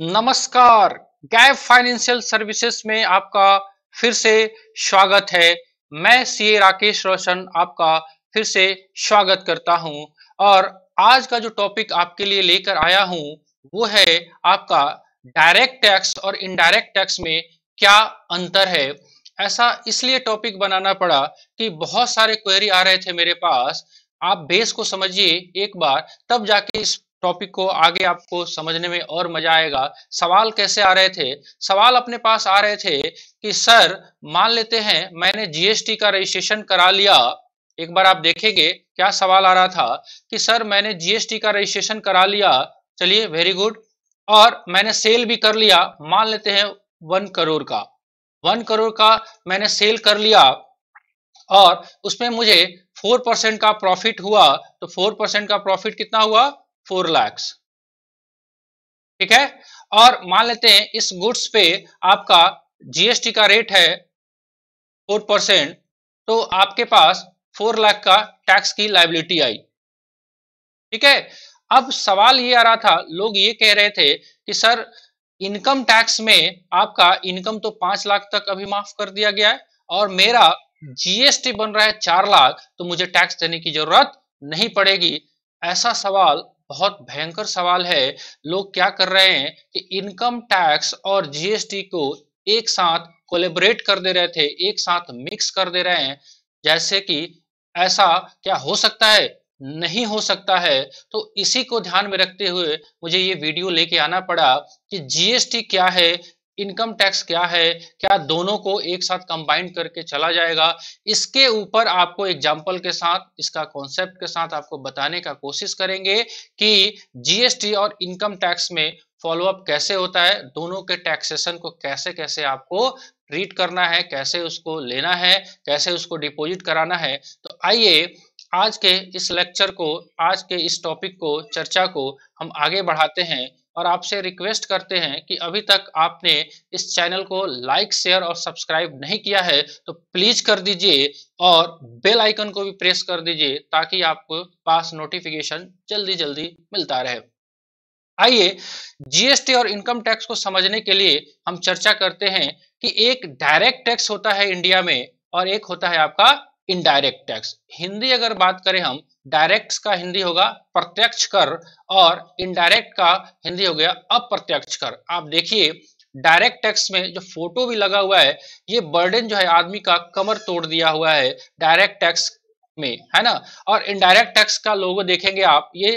नमस्कार gap financial services में आपका फिर से स्वागत है मैं सीए राकेश रोशन आपका फिर से स्वागत करता हूं और आज का जो टॉपिक आपके लिए लेकर आया हूं वो है आपका डायरेक्ट टैक्स और इनडायरेक्ट टैक्स में क्या अंतर है ऐसा इसलिए टॉपिक बनाना पड़ा कि बहुत सारे क्वेरी आ रहे थे मेरे पास आप बेस को समझिए एक बार तब जाके इस टॉपिक को आगे आपको समझने में और मजा आएगा सवाल कैसे आ रहे थे सवाल अपने पास आ रहे थे कि सर मान लेते हैं मैंने जीएसटी का रजिस्ट्रेशन करा लिया एक बार आप देखेंगे क्या सवाल आ रहा था कि सर मैंने जीएसटी का रजिस्ट्रेशन करा लिया चलिए वेरी गुड और मैंने सेल भी कर लिया मान लेते हैं वन करोड़ का वन करोड़ का मैंने सेल कर लिया और उसमें मुझे फोर परसेंट का प्रॉफिट हुआ तो फोर परसेंट का प्रॉफिट कितना हुआ फोर लैक्स ठीक है और मान लेते हैं इस गुड्स पे आपका जीएसटी का रेट है फोर परसेंट तो आपके पास फोर लाख का टैक्स की लाइबिलिटी आई ठीक है अब सवाल ये आ रहा था लोग ये कह रहे थे कि सर इनकम टैक्स में आपका इनकम तो पांच लाख तक अभी माफ कर दिया गया है और मेरा जीएसटी बन रहा है चार लाख तो मुझे टैक्स देने की जरूरत नहीं पड़ेगी ऐसा सवाल बहुत भयंकर सवाल है लोग क्या कर रहे हैं कि इनकम टैक्स और जीएसटी को एक साथ कोलेबरेट कर दे रहे थे एक साथ मिक्स कर दे रहे हैं जैसे कि ऐसा क्या हो सकता है नहीं हो सकता है तो इसी को ध्यान में रखते हुए मुझे ये वीडियो लेके आना पड़ा कि जीएसटी क्या है इनकम टैक्स क्या है क्या दोनों को एक साथ कंबाइंड करके चला जाएगा इसके ऊपर आपको एग्जाम्पल के साथ इसका कॉन्सेप्ट के साथ आपको बताने का कोशिश करेंगे कि जीएसटी और इनकम टैक्स में फॉलोअप कैसे होता है दोनों के टैक्सेशन को कैसे कैसे आपको ट्रीट करना है कैसे उसको लेना है कैसे उसको डिपोजिट कराना है तो आइए आज के इस लेक्चर को आज के इस टॉपिक को चर्चा को हम आगे बढ़ाते हैं और आपसे रिक्वेस्ट करते हैं कि अभी तक आपने इस चैनल को लाइक शेयर और सब्सक्राइब नहीं किया है तो प्लीज कर दीजिए और बेल आइकन को भी प्रेस कर दीजिए ताकि आपको पास नोटिफिकेशन जल्दी जल्दी मिलता रहे आइए जीएसटी और इनकम टैक्स को समझने के लिए हम चर्चा करते हैं कि एक डायरेक्ट टैक्स होता है इंडिया में और एक होता है आपका इनडायरेक्ट टैक्स हिंदी अगर बात करें हम डायरेक्ट का हिंदी होगा प्रत्यक्ष कर और इनडायरेक्ट का हिंदी हो गया अप्रत्यक्ष कर आप देखिए डायरेक्ट टैक्स में जो फोटो भी लगा हुआ है ये बर्डन जो है आदमी का कमर तोड़ दिया हुआ है डायरेक्ट टैक्स में है ना और इनडायरेक्ट टैक्स का लोगो देखेंगे आप ये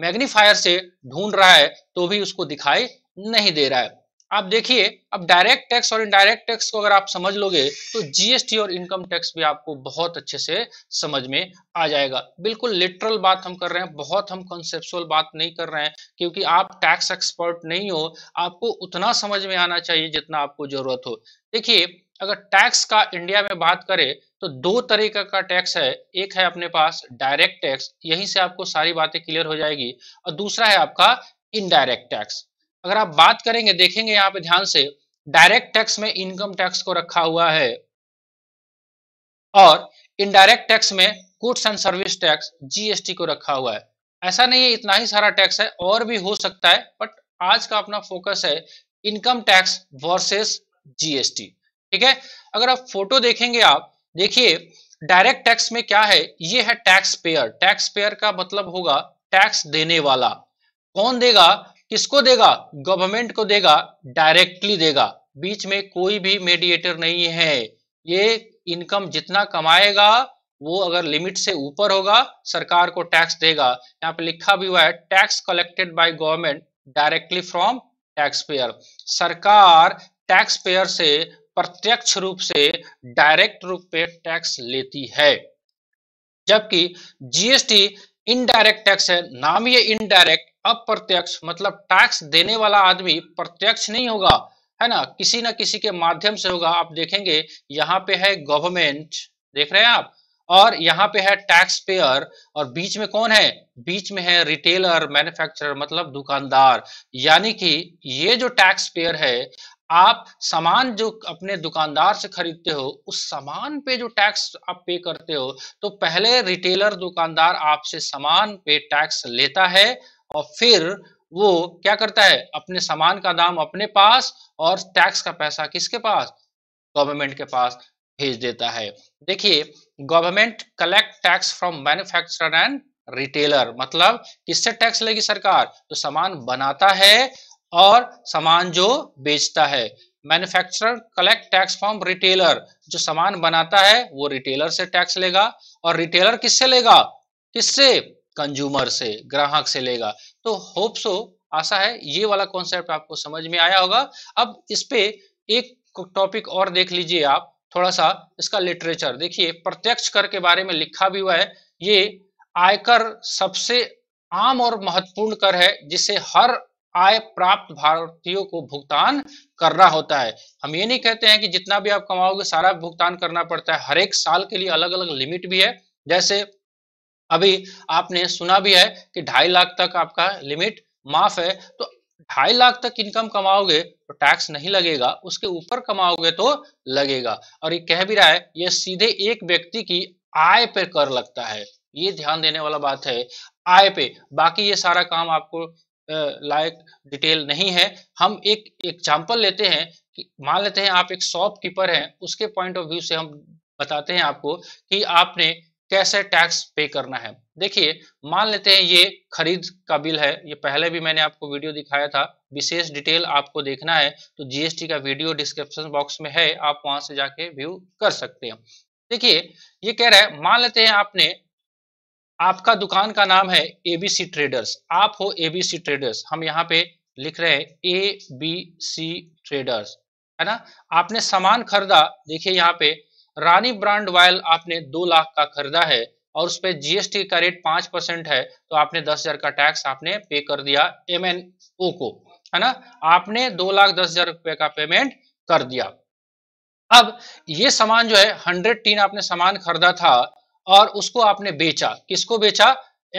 मैग्नीफायर से ढूंढ रहा है तो भी उसको दिखाई नहीं दे रहा है आप देखिए अब डायरेक्ट टैक्स और इनडायरेक्ट टैक्स को अगर आप समझ लोगे तो जीएसटी और इनकम टैक्स भी आपको बहुत अच्छे से समझ में आ जाएगा बिल्कुल लिटरल बात हम कर रहे हैं बहुत हम कॉन्सेप्चुअल बात नहीं कर रहे हैं क्योंकि आप टैक्स एक्सपर्ट नहीं हो आपको उतना समझ में आना चाहिए जितना आपको जरूरत हो देखिए अगर टैक्स का इंडिया में बात करें तो दो तरीका का टैक्स है एक है अपने पास डायरेक्ट टैक्स यहीं से आपको सारी बातें क्लियर हो जाएगी और दूसरा है आपका इनडायरेक्ट टैक्स अगर आप बात करेंगे देखेंगे यहाँ पे ध्यान से डायरेक्ट टैक्स में इनकम टैक्स को रखा हुआ है और इनडायरेक्ट टैक्स में goods and service tax GST को रखा हुआ है ऐसा नहीं है इतना ही सारा टैक्स है और भी हो सकता है बट आज का अपना फोकस है इनकम टैक्स वर्सेस जीएसटी ठीक है अगर आप फोटो देखेंगे आप देखिए डायरेक्ट टैक्स में क्या है ये है टैक्स पेयर टैक्स पेयर का मतलब होगा टैक्स देने वाला कौन देगा किसको देगा गवर्नमेंट को देगा डायरेक्टली देगा बीच में कोई भी मेडिएटर नहीं है ये इनकम जितना कमाएगा वो अगर लिमिट से ऊपर होगा सरकार को टैक्स देगा यहाँ पे लिखा भी हुआ है tax collected by government directly from taxpayer सरकार टैक्स पेयर से प्रत्यक्ष रूप से डायरेक्ट रूप पे टैक्स लेती है जबकि जीएसटी इनडायरेक्ट टैक्स है नाम ये इनडायरेक्ट अप्रत्यक्ष मतलब टैक्स देने वाला आदमी प्रत्यक्ष नहीं होगा है ना किसी ना किसी के माध्यम से होगा आप देखेंगे यहाँ पे है गवर्नमेंट देख रहे हैं आप और यहाँ पे है टैक्स पेयर और बीच में कौन है बीच में है रिटेलर मैन्युफैक्चरर मतलब दुकानदार यानी कि ये जो टैक्स पेयर है आप सामान जो अपने दुकानदार से खरीदते हो उस सामान पे जो टैक्स आप पे करते हो तो पहले रिटेलर दुकानदार आपसे सामान पे टैक्स लेता है और फिर वो क्या करता है अपने सामान का दाम अपने पास और टैक्स का पैसा किसके पास गवर्नमेंट के पास भेज देता है देखिए government collect tax from manufacturer and retailer मतलब किससे टैक्स लेगी सरकार तो सामान बनाता है और सामान जो बेचता है manufacturer collect tax from retailer जो सामान बनाता है वो रिटेलर से टैक्स लेगा और रिटेलर किससे लेगा किससे कंज्यूमर से ग्राहक से लेगा तो होप सो आशा है ये वाला कॉन्सेप्ट आपको समझ में आया होगा अब इस पे एक टॉपिक और देख लीजिए आप थोड़ा सा इसका लिटरेचर देखिए प्रत्यक्ष कर के बारे में लिखा भी हुआ है ये आयकर सबसे आम और महत्वपूर्ण कर है जिसे हर आय प्राप्त भारतीयों को भुगतान करना होता है हम ये नहीं कहते हैं कि जितना भी आप कमाओगे सारा भुगतान करना पड़ता है हर एक साल के लिए अलग अलग लिमिट भी है जैसे अभी आपने सुना भी है कि ढाई लाख तक आपका लिमिट माफ है तो ढाई लाख तक इनकम कमाओगे तो टैक्स नहीं लगेगा उसके ऊपर कमाओगे तो लगेगा और ये कह भी रहा है ये सीधे एक व्यक्ति की आय पे कर लगता है ये ध्यान देने वाला बात है आय पे बाकी ये सारा काम आपको लायक डिटेल नहीं है हम एक एग्जाम्पल लेते हैं कि मान लेते हैं आप एक शॉपकीपर हैं उसके पॉइंट ऑफ व्यू से हम बताते हैं आपको कि आपने कैसे टैक्स पे करना है देखिए मान लेते हैं ये खरीद का बिल है ये पहले भी मैंने आपको वीडियो दिखाया था विशेष डिटेल आपको देखना है तो जीएसटी का वीडियो डिस्क्रिप्शन बॉक्स में है आप वहां से जाके व्यू कर सकते हैं देखिए ये कह रहा है मान लेते हैं आपने आपका दुकान का नाम है एबीसी ट्रेडर्स आप हो एबीसी ट्रेडर्स हम यहाँ पे लिख रहे हैं ए बी सी ट्रेडर्स है ना आपने सामान खरीदा देखिए यहाँ पे रानी ब्रांड वायल आपने दो लाख का खरीदा है और उस पर जीएसटी का रेट पांच परसेंट है तो आपने दस हजार का टैक्स आपने पे कर दिया एम को है ना आपने दो लाख दस हजार रुपए का पेमेंट कर दिया अब ये सामान जो है हंड्रेड टीन आपने सामान खरीदा था और उसको आपने बेचा किसको बेचा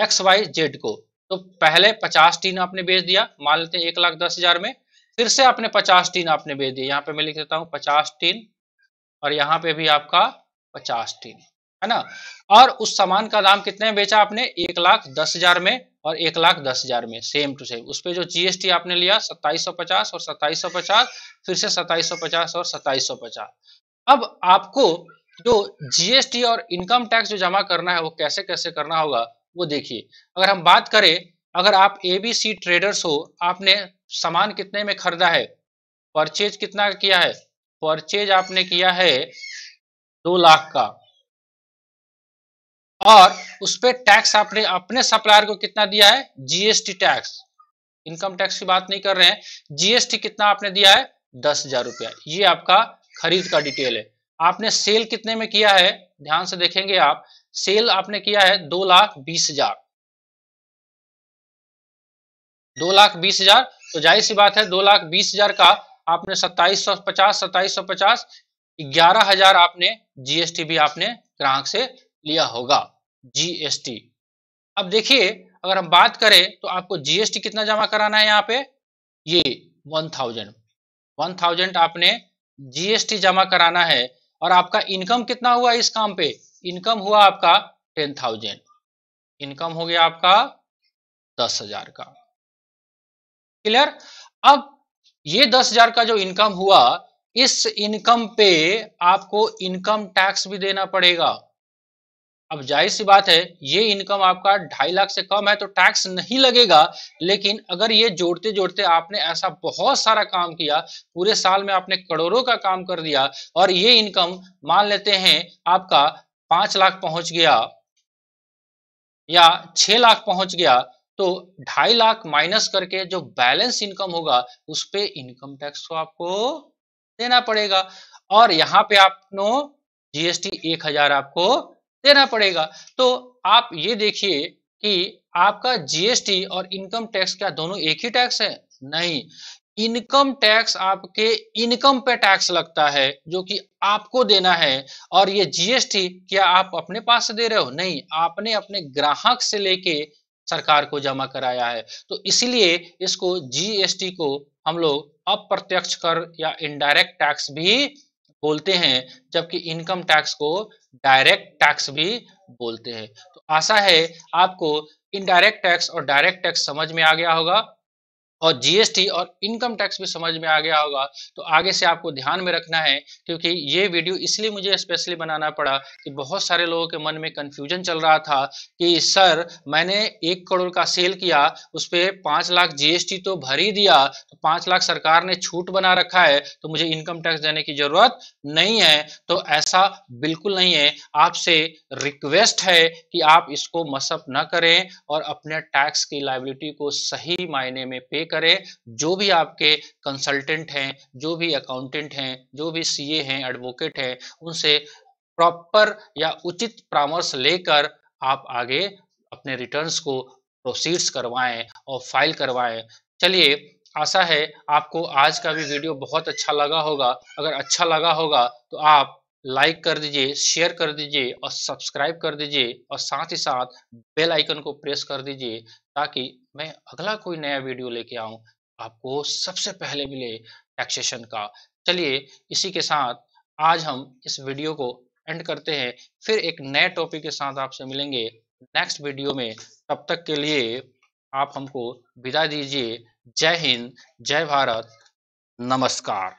एक्स वाई जेड को तो पहले पचास टीन आपने बेच दिया मान लेते हैं एक लाख दस हजार में फिर से आपने पचास टीन आपने बेच दिया यहाँ पे मैं लिख देता हूँ पचास टीन और यहाँ पे भी आपका पचास टीन है ना और उस सामान का दाम कितने में बेचा आपने एक लाख दस हजार में और एक लाख दस हजार में सेम टू सेम उस पर जो जीएसटी आपने लिया सत्ताईस सौ पचास और सत्ताईस सौ पचास फिर से सत्ताईस सौ पचास और सत्ताईस सौ पचास अब आपको जो जीएसटी और इनकम टैक्स जो जमा करना है वो कैसे कैसे करना होगा वो देखिए अगर हम बात करें अगर आप एबीसी ट्रेडर्स हो आपने सामान कितने में खरीदा है परचेज कितना किया है परचेज आपने किया है दो लाख का और उस पर टैक्स आपने अपने सप्लायर को कितना दिया है जीएसटी टैक्स इनकम टैक्स की बात नहीं कर रहे हैं जीएसटी कितना आपने दिया है दस हजार रुपया ये आपका खरीद का डिटेल है आपने सेल कितने में किया है ध्यान से देखेंगे आप सेल आपने किया है दो लाख बीस हजार दो लाख बीस हजार तो जाहिर सी बात है दो लाख बीस हजार का आपने सत्ताईस सौ पचास सत्ताईस सौ पचास ग्यारह हजार आपने जीएसटी भी आपने ग्राहक से लिया होगा जीएसटी अब देखिए अगर हम बात करें तो आपको जीएसटी कितना जमा कराना है यहाँ पे ये वन थाउजेंड वन थाउजेंड आपने जीएसटी जमा कराना है और आपका इनकम कितना हुआ इस काम पे इनकम हुआ आपका टेन थाउजेंड इनकम हो गया आपका दस हजार का क्लियर अब ये दस हजार का जो इनकम हुआ इस इनकम पे आपको इनकम टैक्स भी देना पड़ेगा अब जाहिर सी बात है ये इनकम आपका ढाई लाख से कम है तो टैक्स नहीं लगेगा लेकिन अगर ये जोड़ते जोड़ते आपने ऐसा बहुत सारा काम किया पूरे साल में आपने करोड़ों का काम कर दिया और ये इनकम मान लेते हैं आपका पांच लाख पहुंच गया या छह लाख पहुंच गया तो ढाई लाख माइनस करके जो बैलेंस इनकम होगा उस पर इनकम टैक्स को आपको देना पड़ेगा और यहाँ पे नो जीएसटी एक हजार आपको देना पड़ेगा तो आप ये देखिए कि आपका जीएसटी और इनकम टैक्स क्या दोनों एक ही टैक्स है नहीं इनकम टैक्स आपके इनकम पे टैक्स लगता है जो कि आपको देना है और ये जीएसटी क्या आप अपने पास से दे रहे हो नहीं आपने अपने ग्राहक से लेके सरकार को जमा कराया है तो इसलिए इसको जीएसटी को हम लोग अप्रत्यक्ष कर या इनडायरेक्ट टैक्स भी बोलते हैं जबकि इनकम टैक्स को डायरेक्ट टैक्स भी बोलते हैं तो आशा है आपको इनडायरेक्ट टैक्स और डायरेक्ट टैक्स समझ में आ गया होगा और जीएसटी और इनकम टैक्स भी समझ में आ गया होगा तो आगे से आपको ध्यान में रखना है क्योंकि ये वीडियो इसलिए मुझे स्पेशली बनाना पड़ा कि बहुत सारे लोगों के मन में कंफ्यूजन चल रहा था कि सर मैंने एक करोड़ का सेल किया उस पर पांच लाख जीएसटी तो भर ही दिया तो पांच लाख सरकार ने छूट बना रखा है तो मुझे इनकम टैक्स देने की जरूरत नहीं है तो ऐसा बिल्कुल नहीं है आपसे रिक्वेस्ट है कि आप इसको मसअप ना करें और अपने टैक्स की लाइबिलिटी को सही मायने में पे करें जो भी आपके कंसल्टेंट हैं जो भी अकाउंटेंट हैं जो भी सीए हैं एडवोकेट हैं उनसे प्रॉपर या उचित परामर्श लेकर आप आगे अपने रिटर्न्स को प्रोसीड्स करवाएं और फाइल करवाएं चलिए आशा है आपको आज का भी वीडियो बहुत अच्छा लगा होगा अगर अच्छा लगा होगा तो आप लाइक कर दीजिए शेयर कर दीजिए और सब्सक्राइब कर दीजिए और साथ ही साथ बेल आइकन को प्रेस कर दीजिए ताकि मैं अगला कोई नया वीडियो लेके आऊं आपको सबसे पहले मिले टैक्सेशन का चलिए इसी के साथ आज हम इस वीडियो को एंड करते हैं फिर एक नए टॉपिक के साथ आपसे मिलेंगे नेक्स्ट वीडियो में तब तक के लिए आप हमको विदा दीजिए जय हिंद जय भारत नमस्कार